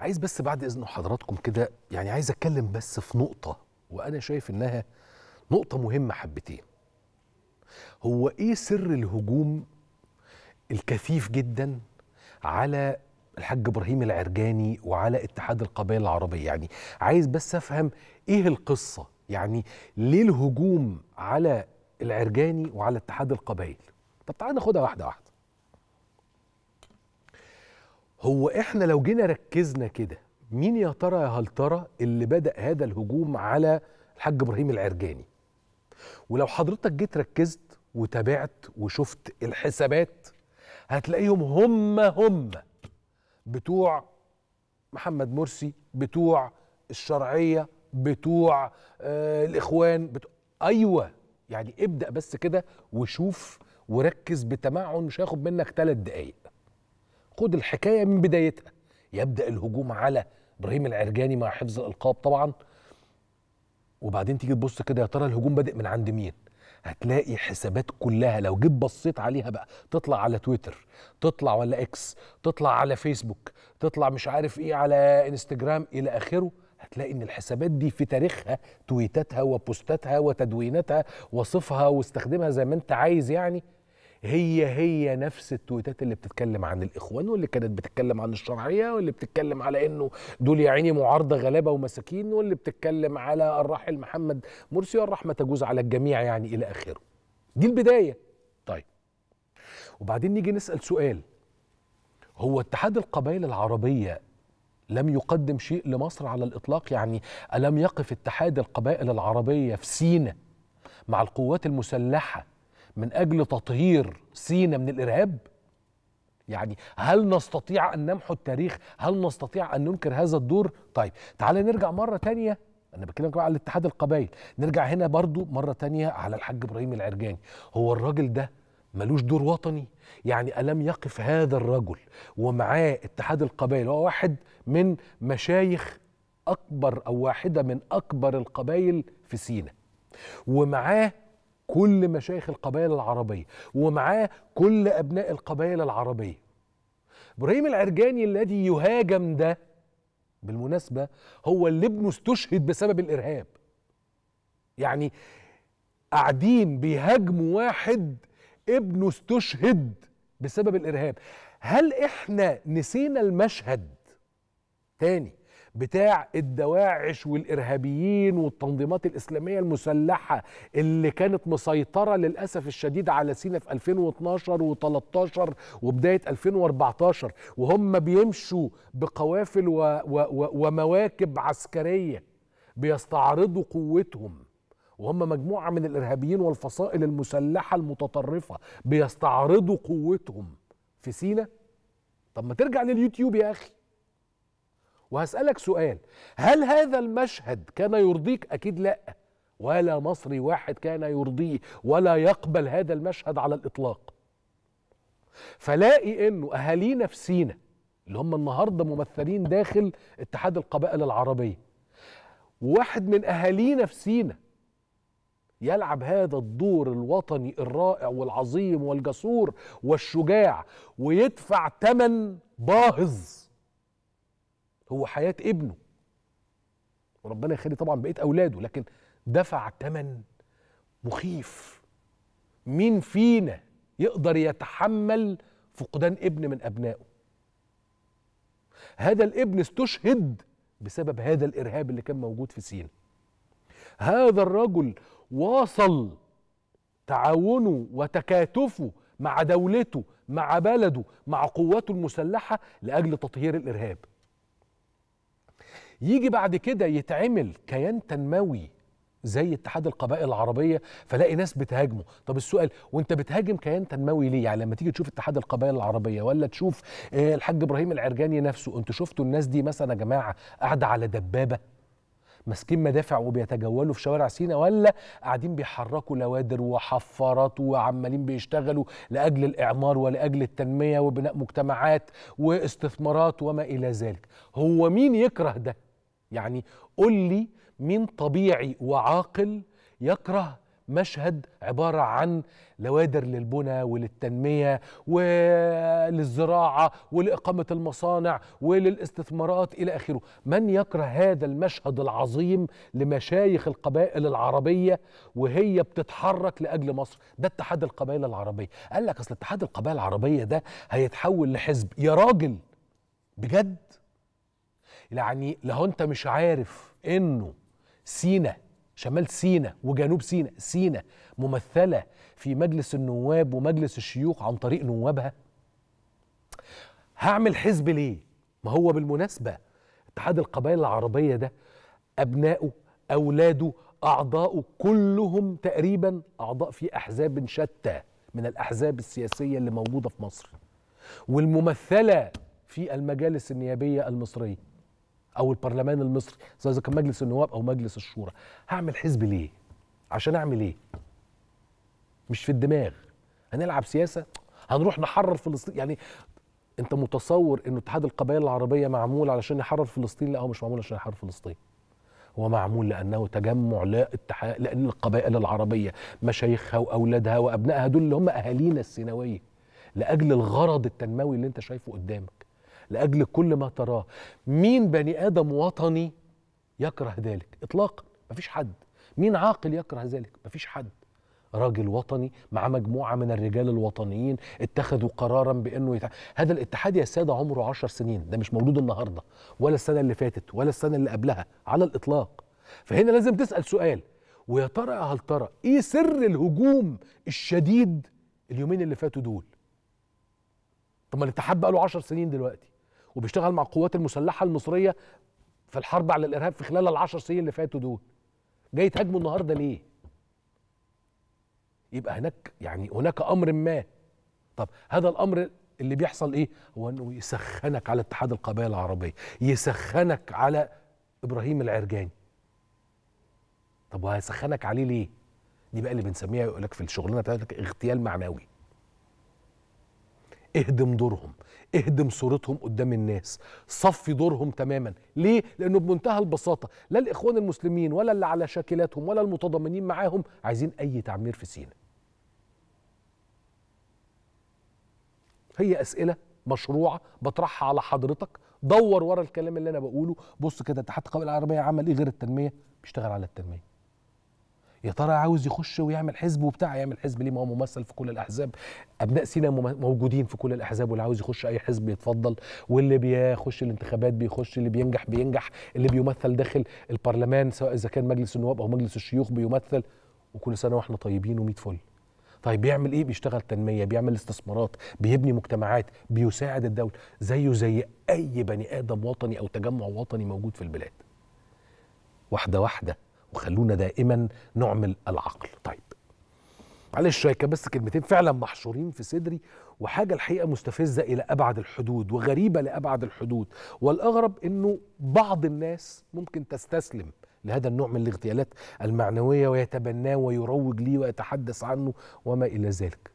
عايز بس بعد اذن حضراتكم كده يعني عايز اتكلم بس في نقطه وانا شايف انها نقطه مهمه حبتين هو ايه سر الهجوم الكثيف جدا على الحاج ابراهيم العرجاني وعلى اتحاد القبائل العربيه يعني عايز بس افهم ايه القصه يعني ليه الهجوم على العرجاني وعلى اتحاد القبائل طب تعالى ناخدها واحده واحده هو احنا لو جينا ركزنا كده مين يا ترى يا هل ترى اللي بدا هذا الهجوم على الحاج ابراهيم العرجاني ولو حضرتك جيت ركزت وتابعت وشفت الحسابات هتلاقيهم هم هم بتوع محمد مرسي بتوع الشرعيه بتوع آه الاخوان بتوع ايوه يعني ابدا بس كده وشوف وركز بتمعن مش هياخد منك ثلاث دقايق خد الحكايه من بدايتها يبدا الهجوم على ابراهيم العرجاني مع حفظ الالقاب طبعا وبعدين تيجي تبص كده يا ترى الهجوم بادئ من عند مين هتلاقي حسابات كلها لو جيت بصيت عليها بقى تطلع على تويتر تطلع ولا اكس تطلع على فيسبوك تطلع مش عارف ايه على انستجرام الى اخره هتلاقي ان الحسابات دي في تاريخها تويتاتها وبوستاتها وتدويناتها وصفها واستخدمها زي ما انت عايز يعني هي هي نفس التويتات اللي بتتكلم عن الاخوان واللي كانت بتتكلم عن الشرعيه واللي بتتكلم على انه دول يا عيني معارضه غلابه ومساكين واللي بتتكلم على الراحل محمد مرسي والرحمه تجوز على الجميع يعني الى اخره. دي البدايه. طيب. وبعدين نيجي نسال سؤال هو اتحاد القبائل العربيه لم يقدم شيء لمصر على الاطلاق يعني الم يقف اتحاد القبائل العربيه في سينا مع القوات المسلحه من أجل تطهير سينا من الإرهاب؟ يعني هل نستطيع أن نمحو التاريخ؟ هل نستطيع أن ننكر هذا الدور؟ طيب تعالى نرجع مرة تانية أنا بتكلم على اتحاد القبائل نرجع هنا برضو مرة تانية على الحاج إبراهيم العرجاني هو الراجل ده ملوش دور وطني يعني ألم يقف هذا الرجل ومعاه اتحاد القبائل هو واحد من مشايخ أكبر أو واحدة من أكبر القبائل في سينا ومعاه كل مشايخ القبائل العربية ومعاه كل أبناء القبائل العربية إبراهيم العرجاني الذي يهاجم ده بالمناسبة هو اللي ابنه استشهد بسبب الإرهاب يعني قاعدين بيهاجموا واحد ابنه استشهد بسبب الإرهاب هل إحنا نسينا المشهد تاني بتاع الدواعش والارهابيين والتنظيمات الاسلاميه المسلحه اللي كانت مسيطره للاسف الشديد على سينا في 2012 و13 وبدايه 2014 وهم بيمشوا بقوافل و و و ومواكب عسكريه بيستعرضوا قوتهم وهم مجموعه من الارهابيين والفصائل المسلحه المتطرفه بيستعرضوا قوتهم في سينا طب ما ترجع لليوتيوب يا اخي وهسألك سؤال هل هذا المشهد كان يرضيك أكيد لا ولا مصري واحد كان يرضيه ولا يقبل هذا المشهد على الإطلاق فلاقي أنه أهالينا في سينا اللي هم النهاردة ممثلين داخل اتحاد القبائل العربية واحد من أهالينا في سينا يلعب هذا الدور الوطني الرائع والعظيم والجسور والشجاع ويدفع تمن باهظ هو حياه ابنه وربنا يخلي طبعا بقيه اولاده لكن دفع ثمن مخيف مين فينا يقدر يتحمل فقدان ابن من ابنائه هذا الابن استشهد بسبب هذا الارهاب اللي كان موجود في سينا هذا الرجل واصل تعاونه وتكاتفه مع دولته مع بلده مع قواته المسلحه لاجل تطهير الارهاب يجي بعد كده يتعمل كيان تنموي زي اتحاد القبائل العربيه فلاقي ناس بتهاجمه طب السؤال وانت بتهاجم كيان تنموي ليه يعني لما تيجي تشوف اتحاد القبائل العربيه ولا تشوف آه، الحاج ابراهيم العرجاني نفسه انتوا شفتوا الناس دي مثلا يا جماعه قاعده على دبابه ماسكين مدافع وبيتجولوا في شوارع سينا ولا قاعدين بيحركوا لوادر وحفارات وعمالين بيشتغلوا لاجل الاعمار ولاجل التنميه وبناء مجتمعات واستثمارات وما الى ذلك هو مين يكره ده يعني قل لي مين طبيعي وعاقل يكره مشهد عبارة عن لوادر للبنى وللتنمية وللزراعة ولإقامة المصانع وللاستثمارات إلى آخره من يكره هذا المشهد العظيم لمشايخ القبائل العربية وهي بتتحرك لأجل مصر ده اتحاد القبائل العربية قال لك أصل اتحاد القبائل العربية ده هيتحول لحزب يا راجل بجد يعني لو انت مش عارف انه سينا شمال سينا وجنوب سينا سينا ممثله في مجلس النواب ومجلس الشيوخ عن طريق نوابها هعمل حزب ليه ما هو بالمناسبه اتحاد القبائل العربيه ده ابنائه اولاده اعضائه كلهم تقريبا اعضاء في احزاب شتى من الاحزاب السياسيه اللي موجوده في مصر والممثله في المجالس النيابيه المصريه او البرلمان المصري سواء اذا كان مجلس النواب او مجلس الشورى هعمل حزب ليه عشان اعمل ايه مش في الدماغ هنلعب سياسه هنروح نحرر فلسطين يعني انت متصور ان اتحاد القبائل العربيه معمول علشان يحرر فلسطين لا هو مش معمول عشان يحرر فلسطين هو معمول لانه تجمع لا اتحاد لان القبائل العربيه مشايخها واولادها وابنائها دول اللي هم اهالينا السنويه لاجل الغرض التنموي اللي انت شايفه قدامك لاجل كل ما تراه مين بني ادم وطني يكره ذلك اطلاقا مفيش حد مين عاقل يكره ذلك مفيش حد راجل وطني مع مجموعة من الرجال الوطنيين اتخذوا قرارا بأنه يتع... هذا الاتحاد يا سادة عمره عشر سنين ده مش مولود النهاردة ولا السنة اللي فاتت ولا السنة اللي قبلها على الإطلاق فهنا لازم تسأل سؤال ويا ترى يا هل ترى إيه سر الهجوم الشديد اليومين اللي فاتوا دول طب ما الاتحاد بقى له 10 سنين دلوقتي وبيشتغل مع القوات المسلحه المصريه في الحرب على الارهاب في خلال العشر سنين اللي فاتوا دول جاي تهاجمه النهارده ليه يبقى هناك يعني هناك امر ما طب هذا الامر اللي بيحصل ايه هو انه يسخنك على اتحاد القبائل العربيه يسخنك على ابراهيم العرجاني طب وهيسخنك عليه ليه دي بقى اللي بنسميها يقول لك في الشغلانه بتاعتك اغتيال معنوي اهدم دورهم اهدم صورتهم قدام الناس صفي دورهم تماما ليه لانه بمنتهى البساطه لا الاخوان المسلمين ولا اللي على شاكلاتهم ولا المتضامنين معاهم عايزين اي تعمير في سينا هي اسئله مشروعه بطرحها على حضرتك دور ورا الكلام اللي انا بقوله بص كده اتحاد قبل العربيه عمل ايه غير التنميه بيشتغل على التنميه يا ترى عاوز يخش ويعمل حزب وبتاع يعمل حزب ليه ما هو ممثل في كل الاحزاب ابناء سينا موجودين في كل الاحزاب واللي عاوز يخش اي حزب يتفضل واللي بيخش الانتخابات بيخش اللي بينجح بينجح اللي بيمثل داخل البرلمان سواء اذا كان مجلس النواب او مجلس الشيوخ بيمثل وكل سنه واحنا طيبين و100 فل طيب بيعمل ايه بيشتغل تنميه بيعمل استثمارات بيبني مجتمعات بيساعد الدوله زيه زي اي بني ادم وطني او تجمع وطني موجود في البلاد واحده واحده خلونا دائما نعمل العقل طيب معلش هيك بس كلمتين فعلا محشورين في صدري وحاجه الحقيقه مستفزه الى ابعد الحدود وغريبه لابعد الحدود والاغرب انه بعض الناس ممكن تستسلم لهذا النوع من الاغتيالات المعنويه ويتبناه ويروج ليه ويتحدث عنه وما الى ذلك